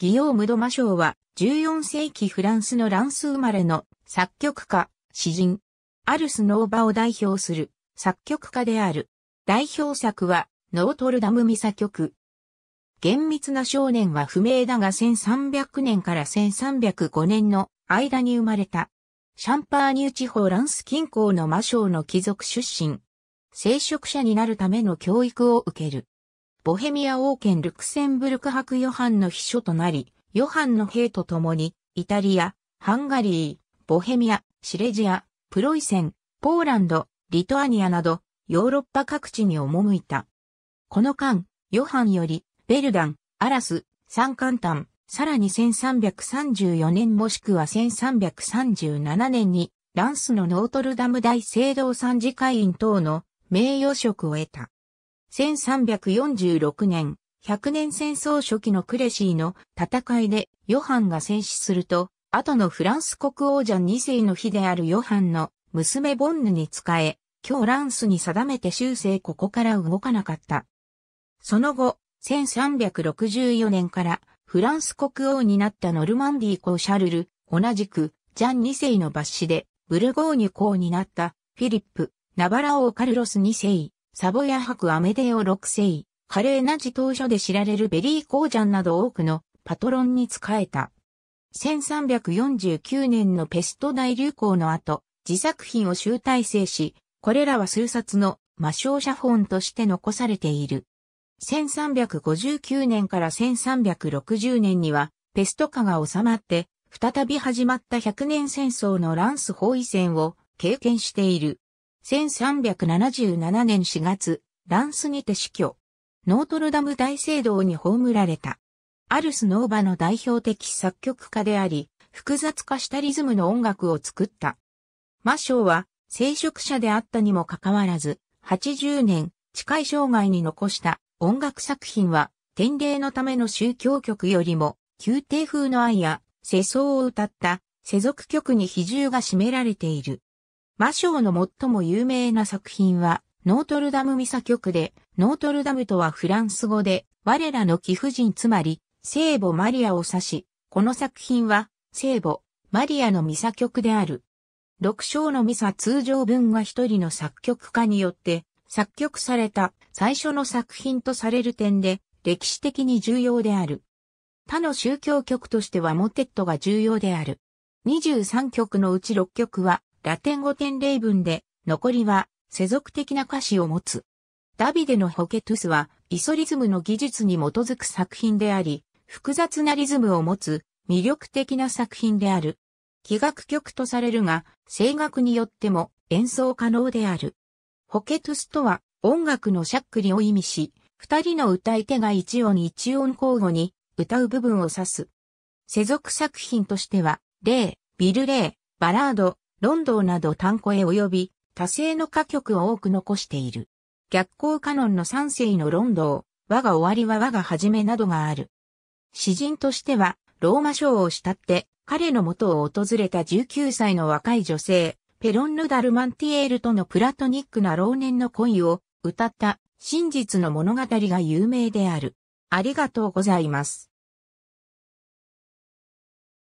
ギヨーム・ドマショーは14世紀フランスのランス生まれの作曲家、詩人、アルス・ノーバを代表する作曲家である。代表作はノートルダムミサ曲。厳密な少年は不明だが1300年から1305年の間に生まれた。シャンパーニュ地方ランス近郊の魔性の貴族出身。聖職者になるための教育を受ける。ボヘミア王権ルクセンブルク伯ヨハンの秘書となり、ヨハンの兵と共に、イタリア、ハンガリー、ボヘミア、シレジア、プロイセン、ポーランド、リトアニアなど、ヨーロッパ各地に赴いた。この間、ヨハンより、ベルダン、アラス、三タン、さらに1334年もしくは1337年に、ランスのノートルダム大聖堂参事会員等の名誉職を得た。1346年、100年戦争初期のクレシーの戦いでヨハンが戦死すると、後のフランス国王ジャン2世の日であるヨハンの娘ボンヌに仕え、今日ランスに定めて修正ここから動かなかった。その後、1364年からフランス国王になったノルマンディ公シャルル、同じくジャン2世の抜死でブルゴーニュ公になったフィリップ、ナバラ王カルロス2世。サボヤ博アメデオ6世、華麗な地当初で知られるベリー・コージャンなど多くのパトロンに仕えた。1349年のペスト大流行の後、自作品を集大成し、これらは数冊の魔性写本として残されている。1359年から1360年には、ペスト化が収まって、再び始まった100年戦争のランス包囲戦を経験している。1377年4月、ランスにて死去。ノートルダム大聖堂に葬られた。アルス・ノーバの代表的作曲家であり、複雑化したリズムの音楽を作った。魔性は、聖職者であったにもかかわらず、80年、近い生涯に残した音楽作品は、天霊のための宗教曲よりも、宮廷風の愛や世相を歌った世俗曲に比重が占められている。魔性の最も有名な作品は、ノートルダムミサ曲で、ノートルダムとはフランス語で、我らの貴婦人つまり、聖母マリアを指し、この作品は、聖母、マリアのミサ曲である。六章のミサ通常文が一人の作曲家によって、作曲された最初の作品とされる点で、歴史的に重要である。他の宗教曲としてはモテットが重要である。23曲のうち6曲はラテン語典例文で、残りは世俗的な歌詞を持つ。ダビデのホケトゥスは、イソリズムの技術に基づく作品であり、複雑なリズムを持つ魅力的な作品である。器楽曲とされるが、声楽によっても演奏可能である。ホケトゥスとは音楽のしゃっくりを意味し、二人の歌い手が一音一音交互に歌う部分を指す。世俗作品としては、例、ビルレイ、バラード、ロンドンなど単語へ及び、多声の歌曲を多く残している。逆光カノンの三世のロンドン、我が終わりは我が始めなどがある。詩人としては、ローマ賞を慕って、彼の元を訪れた19歳の若い女性、ペロンヌ・ダルマンティエールとのプラトニックな老年の恋を歌った真実の物語が有名である。ありがとうございます。